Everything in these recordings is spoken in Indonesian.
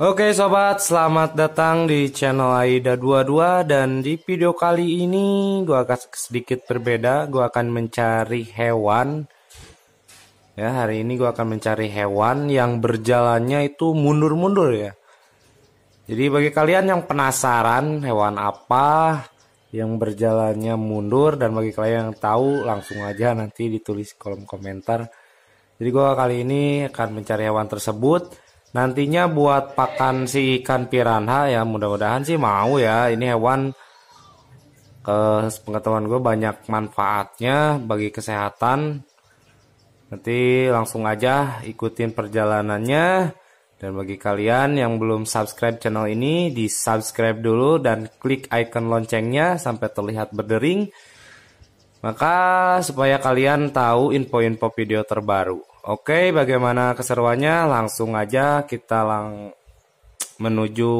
Oke sobat, selamat datang di channel Aida 22 dan di video kali ini gua akan sedikit berbeda, gua akan mencari hewan. Ya, hari ini gua akan mencari hewan yang berjalannya itu mundur-mundur ya. Jadi bagi kalian yang penasaran hewan apa yang berjalannya mundur dan bagi kalian yang tahu langsung aja nanti ditulis kolom komentar. Jadi gua kali ini akan mencari hewan tersebut Nantinya buat pakan si ikan piranha ya mudah-mudahan sih mau ya. Ini hewan ke eh, pengetahuan gue banyak manfaatnya bagi kesehatan. Nanti langsung aja ikutin perjalanannya. Dan bagi kalian yang belum subscribe channel ini, di subscribe dulu dan klik icon loncengnya sampai terlihat berdering. Maka supaya kalian tahu info-info video terbaru. Oke, bagaimana keseruannya? Langsung aja kita lang menuju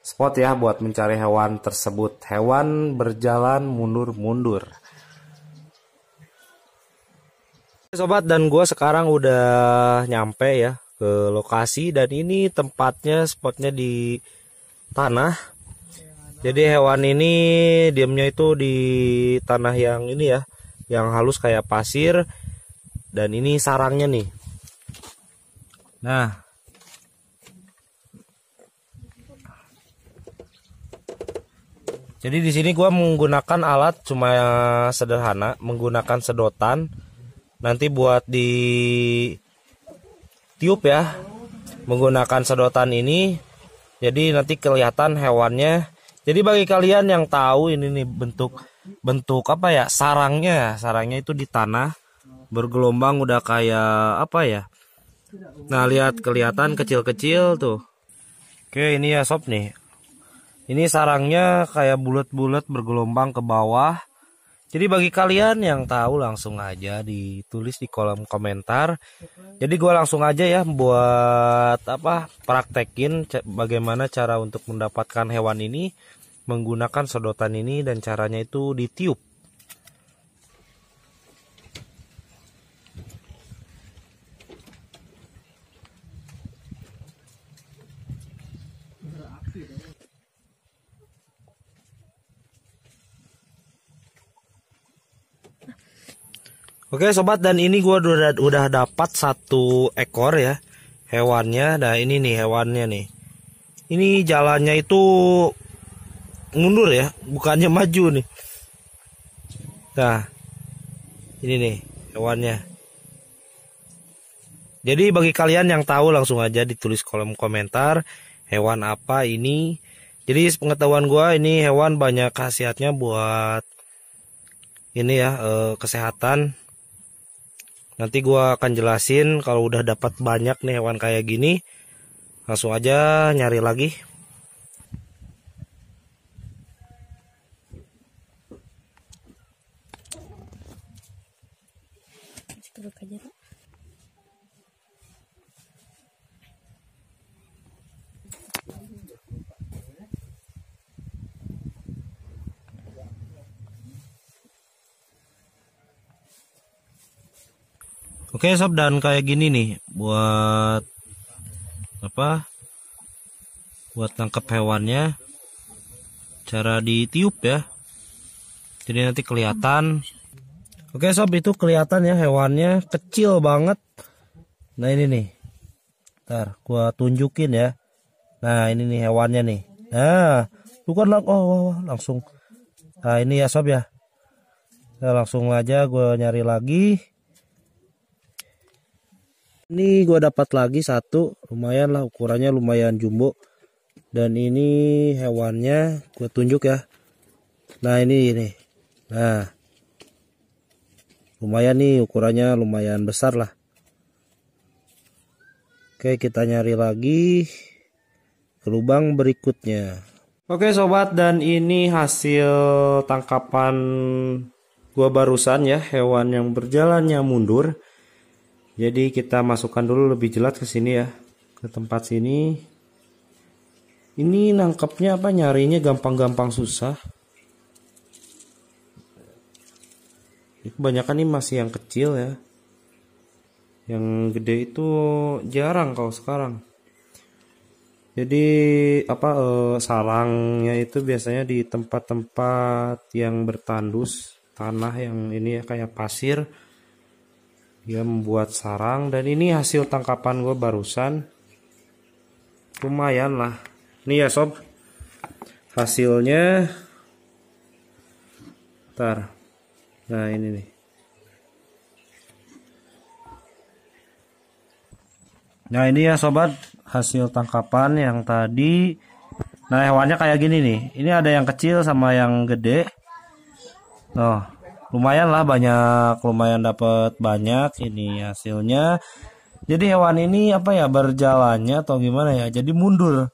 spot ya buat mencari hewan tersebut. Hewan berjalan mundur-mundur. Sobat dan gue sekarang udah nyampe ya ke lokasi dan ini tempatnya spotnya di tanah. Jadi hewan ini diamnya itu di tanah yang ini ya, yang halus kayak pasir dan ini sarangnya nih. Nah. Jadi di sini gua menggunakan alat cuma sederhana, menggunakan sedotan. Nanti buat di tiup ya. Menggunakan sedotan ini jadi nanti kelihatan hewannya. Jadi bagi kalian yang tahu ini nih bentuk bentuk apa ya sarangnya, sarangnya itu di tanah bergelombang udah kayak apa ya nah lihat kelihatan kecil-kecil tuh oke ini ya sob nih ini sarangnya kayak bulat-bulat bergelombang ke bawah jadi bagi kalian yang tahu langsung aja ditulis di kolom komentar. Jadi gue langsung aja ya buat apa praktekin bagaimana cara untuk mendapatkan hewan ini menggunakan sedotan ini dan caranya itu ditiup. Oke sobat dan ini gue udah udah dapat satu ekor ya hewannya. Nah ini nih hewannya nih. Ini jalannya itu mundur ya, bukannya maju nih. Nah ini nih hewannya. Jadi bagi kalian yang tahu langsung aja ditulis kolom komentar hewan apa ini. Jadi pengetahuan gue ini hewan banyak khasiatnya buat ini ya e, kesehatan. Nanti gue akan jelasin kalau udah dapat banyak nih hewan kayak gini langsung aja nyari lagi. Terima kasih. Oke okay, sob dan kayak gini nih buat apa? Buat tangkap hewannya cara ditiup ya. Jadi nanti kelihatan. Oke okay, sob itu kelihatan ya hewannya kecil banget. Nah ini nih. Ntar gua tunjukin ya. Nah ini nih hewannya nih. Nah bukan lang oh oh, oh langsung. Nah ini ya sob ya. Nah, langsung aja gue nyari lagi. Ini gua dapat lagi satu, lumayan lah ukurannya lumayan jumbo. Dan ini hewannya gue tunjuk ya. Nah ini ini. Nah lumayan nih ukurannya lumayan besar lah. Oke kita nyari lagi ke lubang berikutnya. Oke sobat dan ini hasil tangkapan gua barusan ya hewan yang berjalannya mundur jadi kita masukkan dulu lebih jelas ke sini ya ke tempat sini ini nangkepnya apa nyarinya gampang-gampang susah kebanyakan ini masih yang kecil ya yang gede itu jarang kalau sekarang jadi apa eh, sarangnya itu biasanya di tempat-tempat yang bertandus tanah yang ini ya kayak pasir dia membuat sarang dan ini hasil tangkapan gue barusan lumayan lah ini ya sob hasilnya ntar nah ini nih nah ini ya sobat hasil tangkapan yang tadi nah hewannya kayak gini nih ini ada yang kecil sama yang gede Nah, lumayan lah banyak lumayan dapat banyak ini hasilnya jadi hewan ini apa ya berjalannya atau gimana ya jadi mundur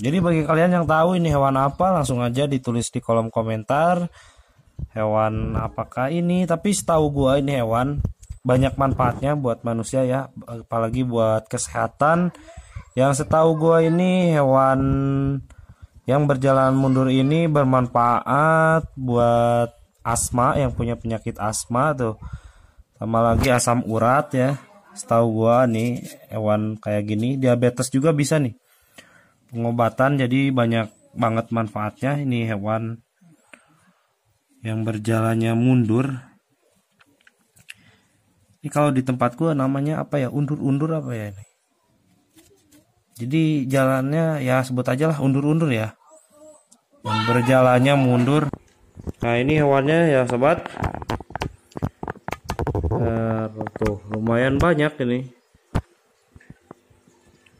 jadi bagi kalian yang tahu ini hewan apa langsung aja ditulis di kolom komentar hewan apakah ini tapi setahu gua ini hewan banyak manfaatnya buat manusia ya apalagi buat kesehatan yang setahu gua ini hewan yang berjalan mundur ini bermanfaat buat asma yang punya penyakit asma tuh sama lagi asam urat ya setahu gua nih hewan kayak gini diabetes juga bisa nih pengobatan jadi banyak banget manfaatnya ini hewan yang berjalannya mundur ini kalau di tempat gua namanya apa ya undur-undur apa ya ini jadi jalannya ya sebut aja lah undur-undur ya yang berjalannya mundur nah ini hewannya ya sobat eh, tuh lumayan banyak ini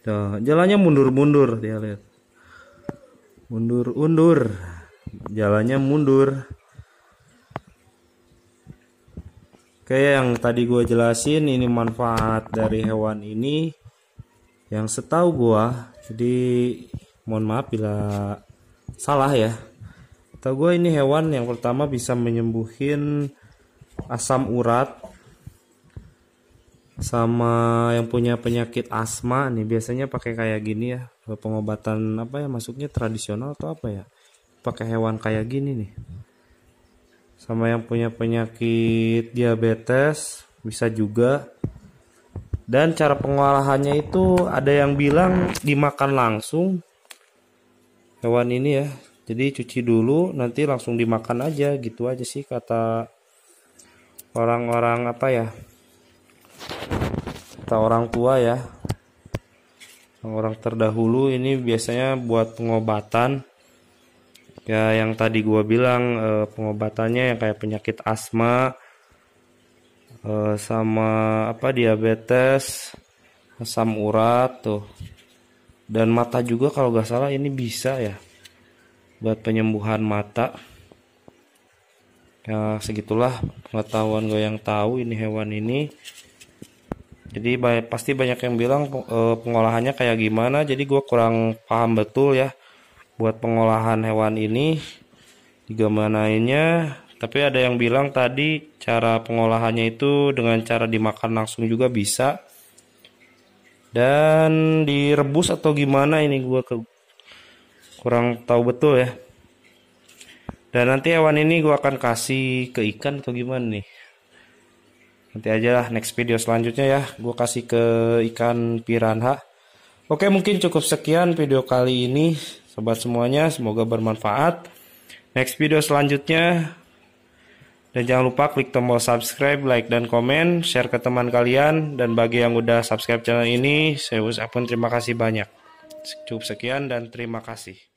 tuh jalannya mundur-mundur dia lihat mundur-undur jalannya mundur kayak yang tadi gue jelasin ini manfaat dari hewan ini yang setahu gue jadi mohon maaf bila salah ya Tahu gue ini hewan yang pertama bisa menyembuhin asam urat sama yang punya penyakit asma nih biasanya pakai kayak gini ya pengobatan apa ya masuknya tradisional atau apa ya pakai hewan kayak gini nih sama yang punya penyakit diabetes bisa juga dan cara pengolahannya itu ada yang bilang dimakan langsung hewan ini ya jadi cuci dulu nanti langsung dimakan aja gitu aja sih kata orang-orang apa ya kata orang tua ya orang terdahulu ini biasanya buat pengobatan ya yang tadi gua bilang eh, pengobatannya yang kayak penyakit asma eh, sama apa diabetes asam urat tuh dan mata juga kalau gak salah ini bisa ya buat penyembuhan mata ya segitulah pengetahuan gue yang tahu ini hewan ini jadi pasti banyak yang bilang e, pengolahannya kayak gimana jadi gue kurang paham betul ya buat pengolahan hewan ini digimanainnya tapi ada yang bilang tadi cara pengolahannya itu dengan cara dimakan langsung juga bisa dan direbus atau gimana ini gue ke, kurang tahu betul ya dan nanti hewan ini gue akan kasih ke ikan atau gimana nih nanti aja lah next video selanjutnya ya gue kasih ke ikan piranha oke mungkin cukup sekian video kali ini sobat semuanya semoga bermanfaat next video selanjutnya dan jangan lupa klik tombol subscribe like dan komen share ke teman kalian dan bagi yang udah subscribe channel ini saya ucapkan terima kasih banyak cukup sekian dan terima kasih